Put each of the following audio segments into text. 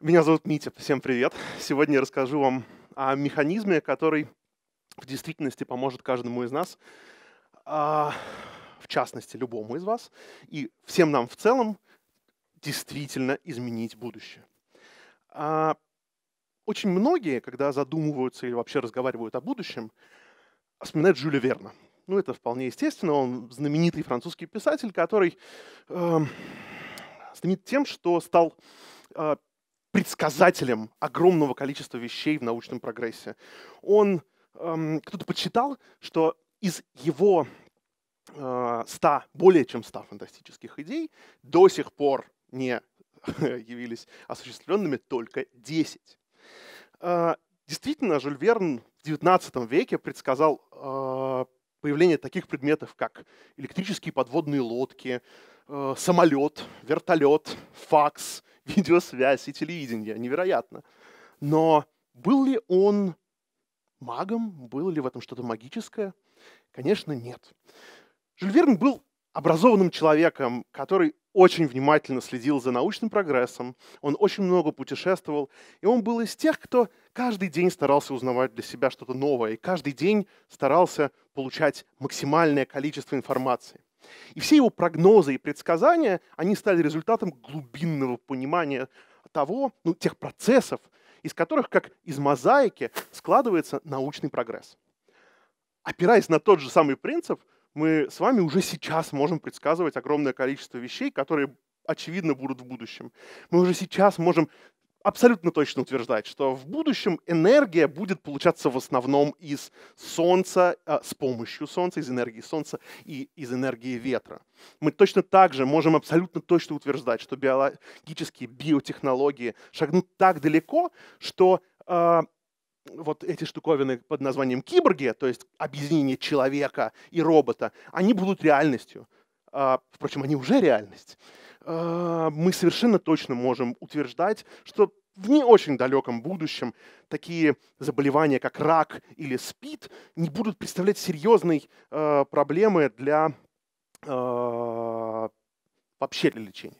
Меня зовут Митя, всем привет. Сегодня я расскажу вам о механизме, который в действительности поможет каждому из нас, а, в частности, любому из вас, и всем нам в целом действительно изменить будущее. А, очень многие, когда задумываются или вообще разговаривают о будущем, вспоминают Жюля Верна. Ну, это вполне естественно, он знаменитый французский писатель, который э, знаменит тем, что стал э, предсказателем огромного количества вещей в научном прогрессе. Он, эм, кто-то подсчитал, что из его 100, э, более чем 100 фантастических идей до сих пор не явились осуществленными только 10. Э, действительно, Жюль Верн в XIX веке предсказал э, появление таких предметов, как электрические подводные лодки, самолет, вертолет, факс – видеосвязь и телевидение. Невероятно. Но был ли он магом? Было ли в этом что-то магическое? Конечно, нет. Жюль был образованным человеком, который очень внимательно следил за научным прогрессом, он очень много путешествовал, и он был из тех, кто каждый день старался узнавать для себя что-то новое, и каждый день старался получать максимальное количество информации. И все его прогнозы и предсказания, они стали результатом глубинного понимания того, ну, тех процессов, из которых, как из мозаики, складывается научный прогресс. Опираясь на тот же самый принцип, мы с вами уже сейчас можем предсказывать огромное количество вещей, которые очевидно будут в будущем. Мы уже сейчас можем абсолютно точно утверждать, что в будущем энергия будет получаться в основном из солнца, а, с помощью солнца, из энергии солнца и из энергии ветра. Мы точно так же можем абсолютно точно утверждать, что биологические биотехнологии шагнут так далеко, что э, вот эти штуковины под названием киборги, то есть объединение человека и робота, они будут реальностью. Э, впрочем, они уже реальность. А, мы совершенно точно можем утверждать, что в не очень далеком будущем такие заболевания, как рак или СПИД, не будут представлять серьезной э, проблемы для э, вообще для лечения.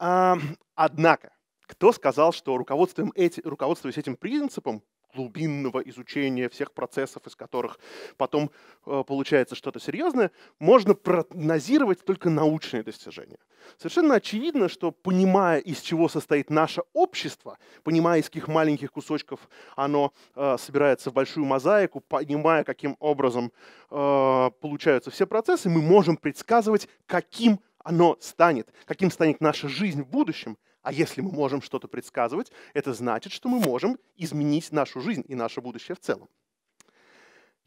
А, однако, кто сказал, что руководствуясь этим принципом, глубинного изучения всех процессов, из которых потом э, получается что-то серьезное, можно прогнозировать только научные достижения. Совершенно очевидно, что понимая, из чего состоит наше общество, понимая, из каких маленьких кусочков оно э, собирается в большую мозаику, понимая, каким образом э, получаются все процессы, мы можем предсказывать, каким оно станет, каким станет наша жизнь в будущем, а если мы можем что-то предсказывать, это значит, что мы можем изменить нашу жизнь и наше будущее в целом.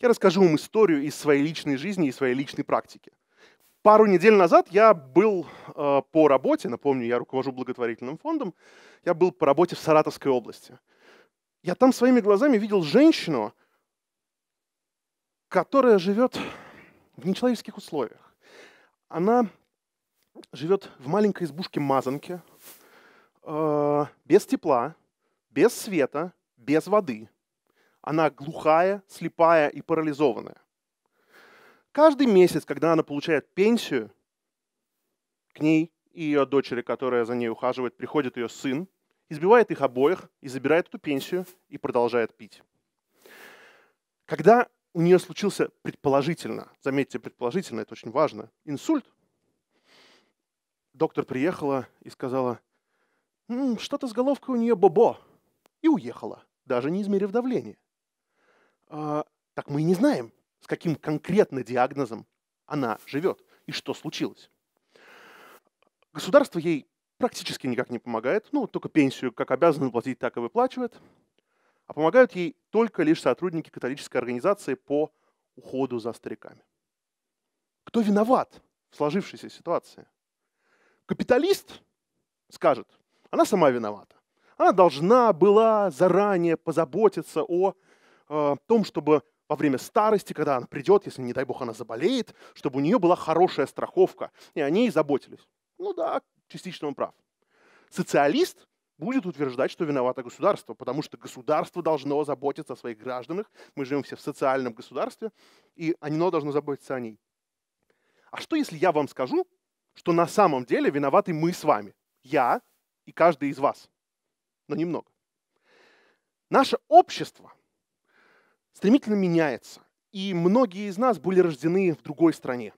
Я расскажу вам историю из своей личной жизни и своей личной практики. Пару недель назад я был э, по работе, напомню, я руковожу благотворительным фондом, я был по работе в Саратовской области. Я там своими глазами видел женщину, которая живет в нечеловеческих условиях. Она живет в маленькой избушке-мазанке, Э, без тепла, без света, без воды. Она глухая, слепая и парализованная. Каждый месяц, когда она получает пенсию, к ней и ее дочери, которая за ней ухаживает, приходит ее сын, избивает их обоих и забирает эту пенсию и продолжает пить. Когда у нее случился предположительно, заметьте, предположительно, это очень важно, инсульт, доктор приехала и сказала – что-то с головкой у нее бобо. И уехала, даже не измерив давление. А, так мы и не знаем, с каким конкретно диагнозом она живет и что случилось. Государство ей практически никак не помогает, ну, только пенсию, как обязаны платить, так и выплачивает. А помогают ей только лишь сотрудники католической организации по уходу за стариками. Кто виноват в сложившейся ситуации? Капиталист скажет – она сама виновата. Она должна была заранее позаботиться о э, том, чтобы во время старости, когда она придет, если, не дай бог, она заболеет, чтобы у нее была хорошая страховка, и о ней заботились. Ну да, частично он прав. Социалист будет утверждать, что виновато государство, потому что государство должно заботиться о своих гражданах. Мы живем все в социальном государстве, и оно должно заботиться о ней. А что, если я вам скажу, что на самом деле виноваты мы с вами? Я, и каждый из вас, но немного. Наше общество стремительно меняется, и многие из нас были рождены в другой стране.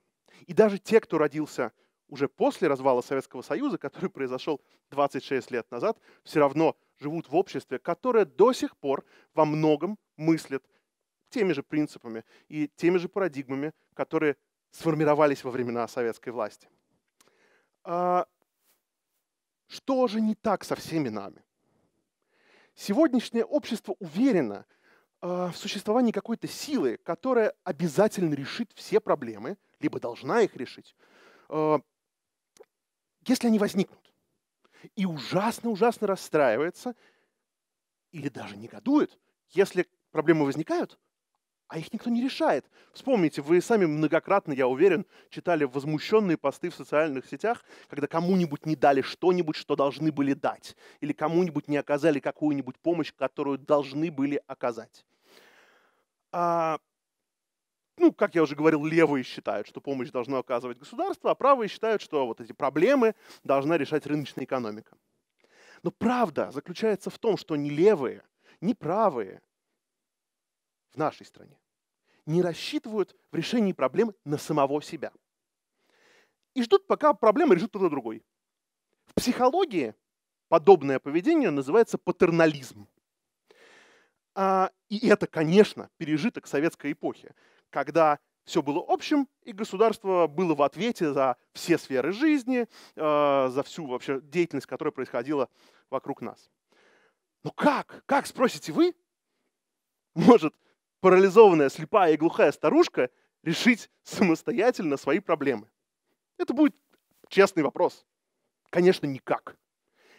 И даже те, кто родился уже после развала Советского Союза, который произошел 26 лет назад, все равно живут в обществе, которое до сих пор во многом мыслит теми же принципами и теми же парадигмами, которые сформировались во времена советской власти. А, что же не так со всеми нами? Сегодняшнее общество уверено а, в существовании какой-то силы, которая обязательно решит все проблемы, либо должна их решить, а, если они возникнут. И ужасно-ужасно расстраивается или даже негодует, если проблемы возникают, а их никто не решает. Вспомните, вы сами многократно, я уверен, читали возмущенные посты в социальных сетях, когда кому-нибудь не дали что-нибудь, что должны были дать, или кому-нибудь не оказали какую-нибудь помощь, которую должны были оказать. А, ну, как я уже говорил, левые считают, что помощь должно оказывать государство, а правые считают, что вот эти проблемы должна решать рыночная экономика. Но правда заключается в том, что ни левые, ни правые в нашей стране не рассчитывают в решении проблем на самого себя. И ждут, пока проблема решит кто-то другой. В психологии подобное поведение называется патернализм. А, и это, конечно, пережиток советской эпохи, когда все было общим, и государство было в ответе за все сферы жизни, э, за всю вообще деятельность, которая происходила вокруг нас. ну как? Как, спросите вы, может парализованная, слепая и глухая старушка решить самостоятельно свои проблемы? Это будет честный вопрос. Конечно, никак.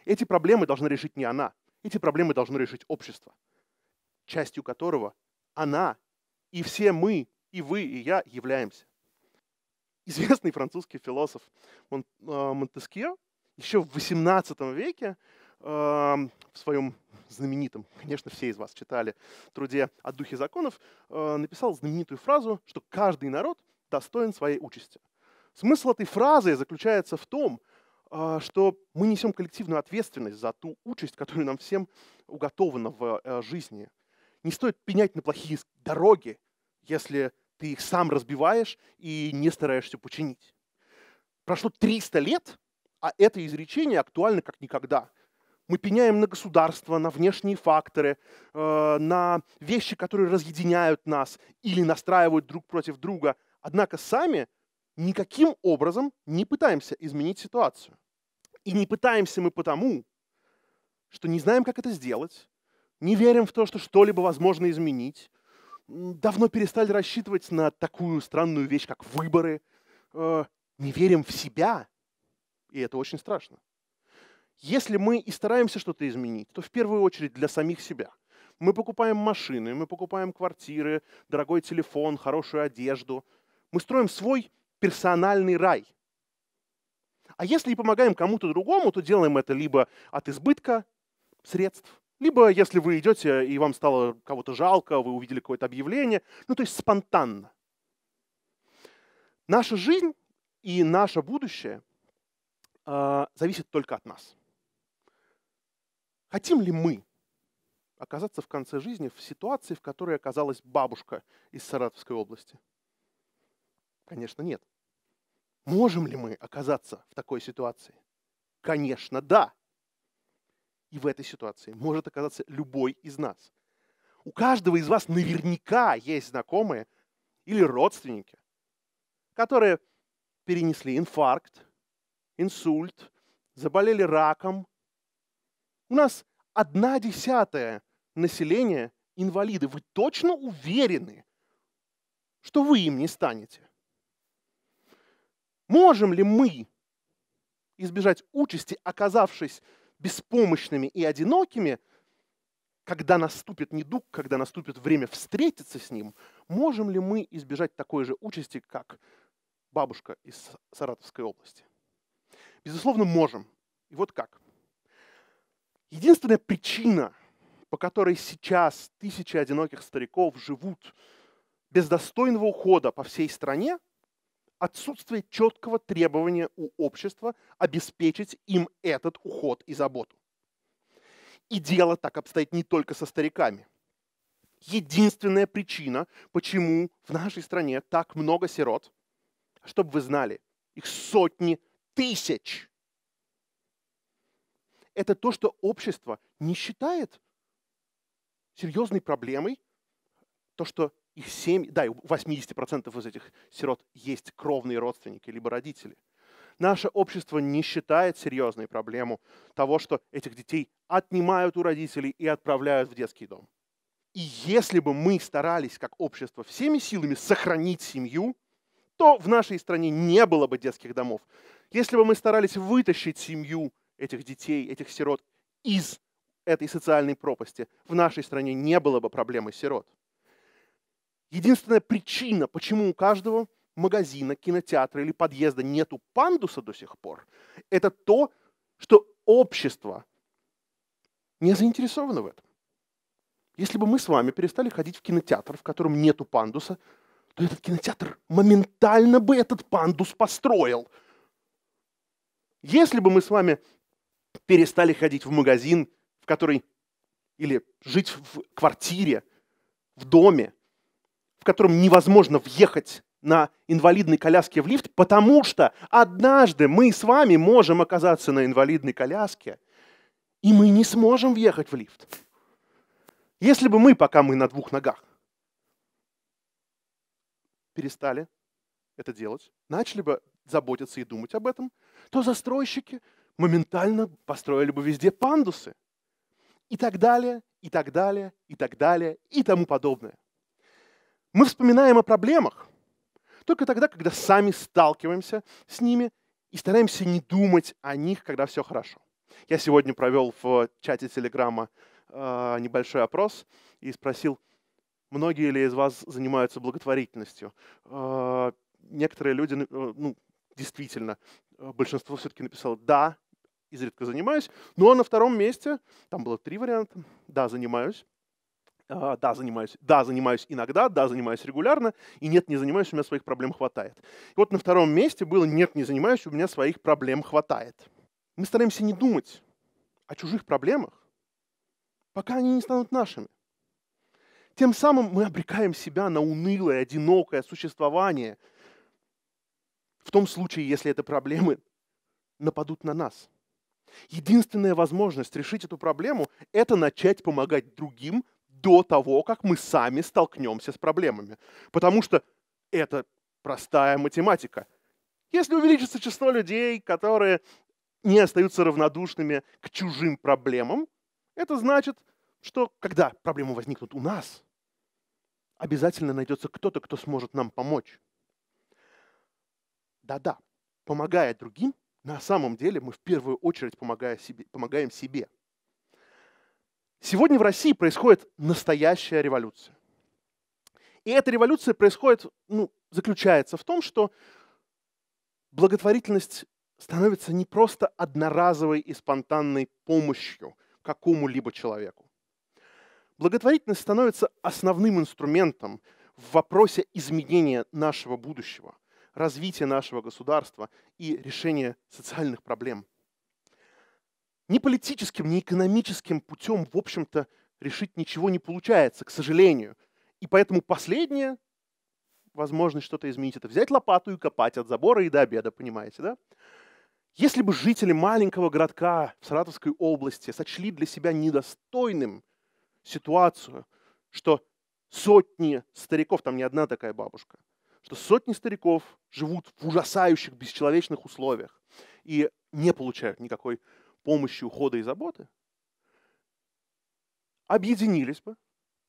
Эти проблемы должна решить не она. Эти проблемы должно решить общество, частью которого она и все мы, и вы, и я являемся. Известный французский философ э, Монтескье еще в XVIII веке в своем знаменитом, конечно, все из вас читали, труде «О духе законов», э, написал знаменитую фразу, что каждый народ достоин своей участи. Смысл этой фразы заключается в том, э, что мы несем коллективную ответственность за ту участь, которую нам всем уготована в э, жизни. Не стоит пенять на плохие дороги, если ты их сам разбиваешь и не стараешься починить. Прошло 300 лет, а это изречение актуально как никогда. Мы пеняем на государство, на внешние факторы, э, на вещи, которые разъединяют нас или настраивают друг против друга. Однако сами никаким образом не пытаемся изменить ситуацию. И не пытаемся мы потому, что не знаем, как это сделать, не верим в то, что что-либо возможно изменить, давно перестали рассчитывать на такую странную вещь, как выборы, э, не верим в себя, и это очень страшно. Если мы и стараемся что-то изменить, то в первую очередь для самих себя. Мы покупаем машины, мы покупаем квартиры, дорогой телефон, хорошую одежду. Мы строим свой персональный рай. А если и помогаем кому-то другому, то делаем это либо от избытка средств, либо если вы идете и вам стало кого-то жалко, вы увидели какое-то объявление, ну то есть спонтанно. Наша жизнь и наше будущее э, зависит только от нас. Хотим ли мы оказаться в конце жизни в ситуации, в которой оказалась бабушка из Саратовской области? Конечно, нет. Можем ли мы оказаться в такой ситуации? Конечно, да. И в этой ситуации может оказаться любой из нас. У каждого из вас наверняка есть знакомые или родственники, которые перенесли инфаркт, инсульт, заболели раком – у нас одна десятая населения инвалиды. Вы точно уверены, что вы им не станете? Можем ли мы избежать участи, оказавшись беспомощными и одинокими, когда наступит недуг, когда наступит время встретиться с ним, можем ли мы избежать такой же участи, как бабушка из Саратовской области? Безусловно, можем. И вот как – Единственная причина, по которой сейчас тысячи одиноких стариков живут без достойного ухода по всей стране, отсутствие четкого требования у общества обеспечить им этот уход и заботу. И дело так обстоит не только со стариками. Единственная причина, почему в нашей стране так много сирот, чтобы вы знали, их сотни тысяч – это то, что общество не считает серьезной проблемой, то, что их семьи, да, у 80% из этих сирот есть кровные родственники либо родители. Наше общество не считает серьезной проблему того, что этих детей отнимают у родителей и отправляют в детский дом. И если бы мы старались как общество всеми силами сохранить семью, то в нашей стране не было бы детских домов. Если бы мы старались вытащить семью этих детей, этих сирот из этой социальной пропасти, в нашей стране не было бы проблемы сирот. Единственная причина, почему у каждого магазина, кинотеатра или подъезда нету пандуса до сих пор, это то, что общество не заинтересовано в этом. Если бы мы с вами перестали ходить в кинотеатр, в котором нету пандуса, то этот кинотеатр моментально бы этот пандус построил. Если бы мы с вами перестали ходить в магазин, в который, или жить в квартире, в доме, в котором невозможно въехать на инвалидной коляске в лифт, потому что однажды мы с вами можем оказаться на инвалидной коляске, и мы не сможем въехать в лифт. Если бы мы, пока мы на двух ногах, перестали это делать, начали бы заботиться и думать об этом, то застройщики – моментально построили бы везде пандусы. И так далее, и так далее, и так далее, и тому подобное. Мы вспоминаем о проблемах только тогда, когда сами сталкиваемся с ними и стараемся не думать о них, когда все хорошо. Я сегодня провел в чате Телеграма э, небольшой опрос и спросил, многие ли из вас занимаются благотворительностью. Э, некоторые люди, э, ну, действительно, э, большинство все-таки написало «да», изредка занимаюсь. Ну а на втором месте, там было три варианта, да, занимаюсь, а, да, занимаюсь, да, занимаюсь иногда, да, занимаюсь регулярно, и нет, не занимаюсь, у меня своих проблем хватает. И вот на втором месте было нет, не занимаюсь, у меня своих проблем хватает. Мы стараемся не думать о чужих проблемах, пока они не станут нашими. Тем самым мы обрекаем себя на унылое, одинокое существование, в том случае, если эти проблемы нападут на нас – Единственная возможность решить эту проблему – это начать помогать другим до того, как мы сами столкнемся с проблемами. Потому что это простая математика. Если увеличится число людей, которые не остаются равнодушными к чужим проблемам, это значит, что когда проблемы возникнут у нас, обязательно найдется кто-то, кто сможет нам помочь. Да-да, помогая другим, на самом деле мы в первую очередь помогая себе, помогаем себе. Сегодня в России происходит настоящая революция. И эта революция происходит, ну, заключается в том, что благотворительность становится не просто одноразовой и спонтанной помощью какому-либо человеку. Благотворительность становится основным инструментом в вопросе изменения нашего будущего – развития нашего государства и решения социальных проблем. Ни политическим, ни экономическим путем, в общем-то, решить ничего не получается, к сожалению. И поэтому последнее возможность что-то изменить, это взять лопату и копать от забора и до обеда, понимаете, да? Если бы жители маленького городка в Саратовской области сочли для себя недостойным ситуацию, что сотни стариков, там не одна такая бабушка, что сотни стариков живут в ужасающих бесчеловечных условиях и не получают никакой помощи, ухода и заботы, объединились бы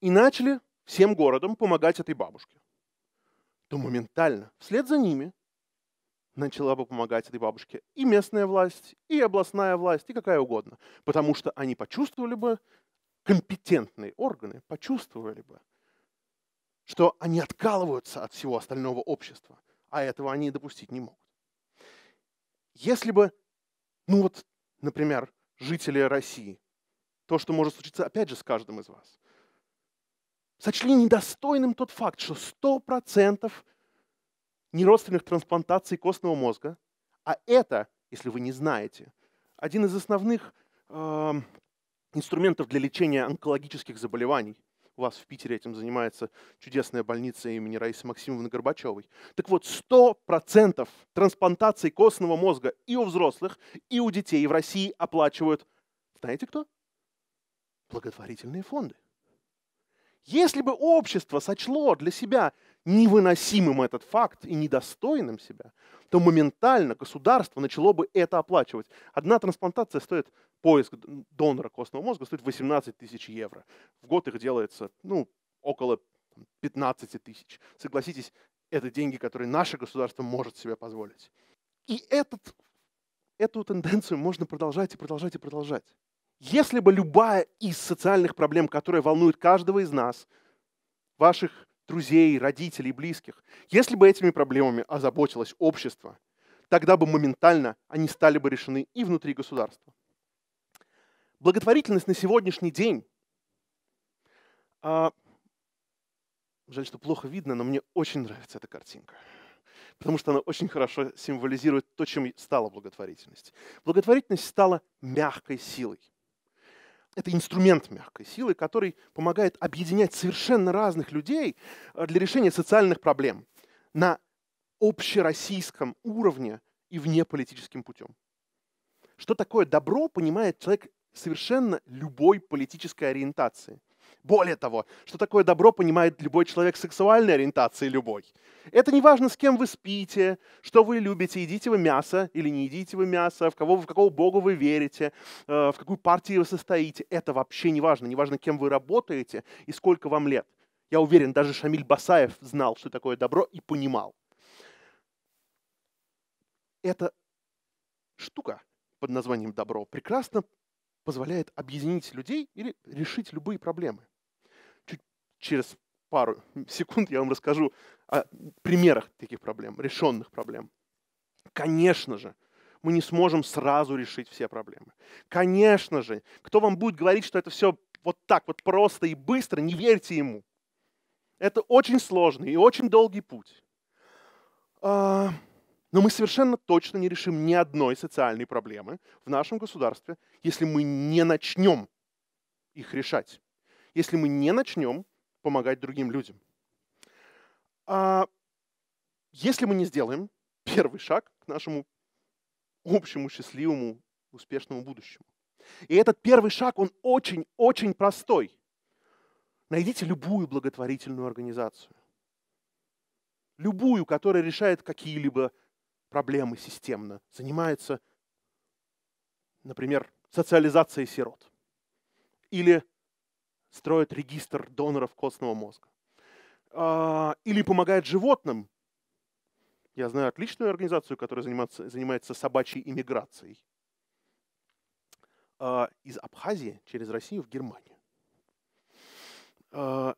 и начали всем городом помогать этой бабушке, то моментально вслед за ними начала бы помогать этой бабушке и местная власть, и областная власть, и какая угодно. Потому что они почувствовали бы, компетентные органы почувствовали бы, что они откалываются от всего остального общества, а этого они допустить не могут. Если бы, ну вот, например, жители России, то, что может случиться, опять же, с каждым из вас, сочли недостойным тот факт, что 100% неродственных трансплантаций костного мозга, а это, если вы не знаете, один из основных э, инструментов для лечения онкологических заболеваний, у вас в Питере этим занимается чудесная больница имени Раисы Максимовны Горбачевой. Так вот, 100% трансплантаций костного мозга и у взрослых, и у детей в России оплачивают, знаете кто? Благотворительные фонды. Если бы общество сочло для себя невыносимым этот факт и недостойным себя, то моментально государство начало бы это оплачивать. Одна трансплантация стоит, поиск донора костного мозга стоит 18 тысяч евро. В год их делается ну, около 15 тысяч. Согласитесь, это деньги, которые наше государство может себе позволить. И этот, эту тенденцию можно продолжать и продолжать и продолжать. Если бы любая из социальных проблем, которые волнуют каждого из нас, ваших друзей, родителей, близких. Если бы этими проблемами озаботилось общество, тогда бы моментально они стали бы решены и внутри государства. Благотворительность на сегодняшний день, а, жаль, что плохо видно, но мне очень нравится эта картинка, потому что она очень хорошо символизирует то, чем стала благотворительность. Благотворительность стала мягкой силой – это инструмент мягкой силы, который помогает объединять совершенно разных людей э, для решения социальных проблем на общероссийском уровне и вне политическим путем. Что такое добро, понимает человек совершенно любой политической ориентации. Более того, что такое добро понимает любой человек сексуальной ориентации любой. Это не важно, с кем вы спите, что вы любите, едите вы мясо или не едите вы мясо, в, кого, в какого бога вы верите, э, в какую партию вы состоите. Это вообще не важно. Не важно, кем вы работаете и сколько вам лет. Я уверен, даже Шамиль Басаев знал, что такое добро и понимал. Эта штука под названием добро прекрасно позволяет объединить людей или решить любые проблемы через пару секунд я вам расскажу о примерах таких проблем, решенных проблем. Конечно же, мы не сможем сразу решить все проблемы. Конечно же, кто вам будет говорить, что это все вот так вот просто и быстро, не верьте ему. Это очень сложный и очень долгий путь. А, но мы совершенно точно не решим ни одной социальной проблемы в нашем государстве, если мы не начнем их решать. Если мы не начнем помогать другим людям. А если мы не сделаем первый шаг к нашему общему счастливому, успешному будущему. И этот первый шаг, он очень-очень простой. Найдите любую благотворительную организацию. Любую, которая решает какие-либо проблемы системно, занимается, например, социализацией сирот или строит регистр доноров костного мозга. А, или помогает животным. Я знаю отличную организацию, которая занимается, занимается собачьей иммиграцией а, из Абхазии через Россию в Германию. А,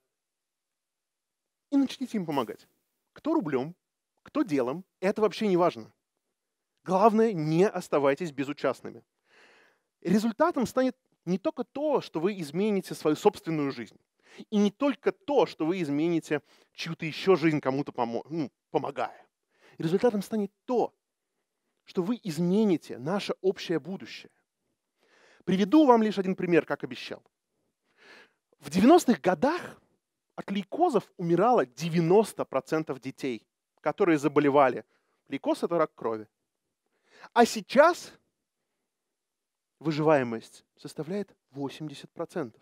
и начните им помогать. Кто рублем, кто делом, это вообще не важно. Главное, не оставайтесь безучастными. Результатом станет не только то, что вы измените свою собственную жизнь, и не только то, что вы измените чью-то еще жизнь кому-то ну, помогая. Результатом станет то, что вы измените наше общее будущее. Приведу вам лишь один пример, как обещал. В 90-х годах от лейкозов умирало 90% детей, которые заболевали. Лейкоз – это рак крови. А сейчас выживаемость составляет 80%.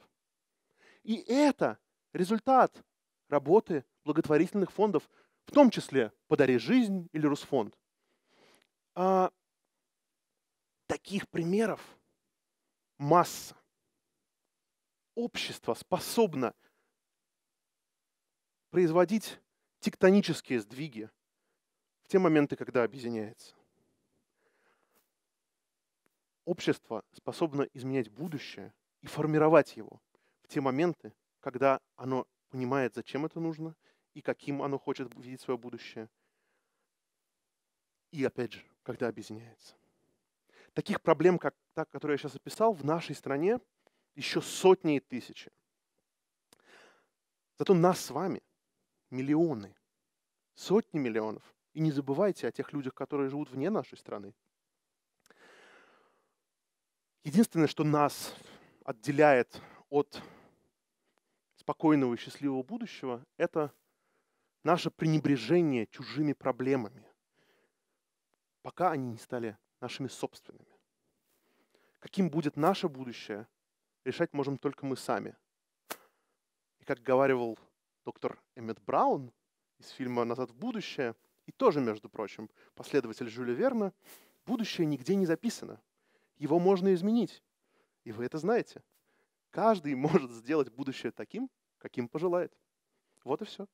И это результат работы благотворительных фондов, в том числе «Подари жизнь» или «Русфонд». А, таких примеров масса. Общество способно производить тектонические сдвиги в те моменты, когда объединяется. Общество способно изменять будущее и формировать его в те моменты, когда оно понимает, зачем это нужно и каким оно хочет видеть свое будущее. И опять же, когда объединяется. Таких проблем, как та, которую я сейчас описал, в нашей стране еще сотни и тысячи. Зато нас с вами миллионы, сотни миллионов. И не забывайте о тех людях, которые живут вне нашей страны, Единственное, что нас отделяет от спокойного и счастливого будущего, это наше пренебрежение чужими проблемами, пока они не стали нашими собственными. Каким будет наше будущее, решать можем только мы сами. И как говаривал доктор Эммет Браун из фильма «Назад в будущее», и тоже, между прочим, последователь Жюля Верна, будущее нигде не записано – его можно изменить. И вы это знаете. Каждый может сделать будущее таким, каким пожелает. Вот и все.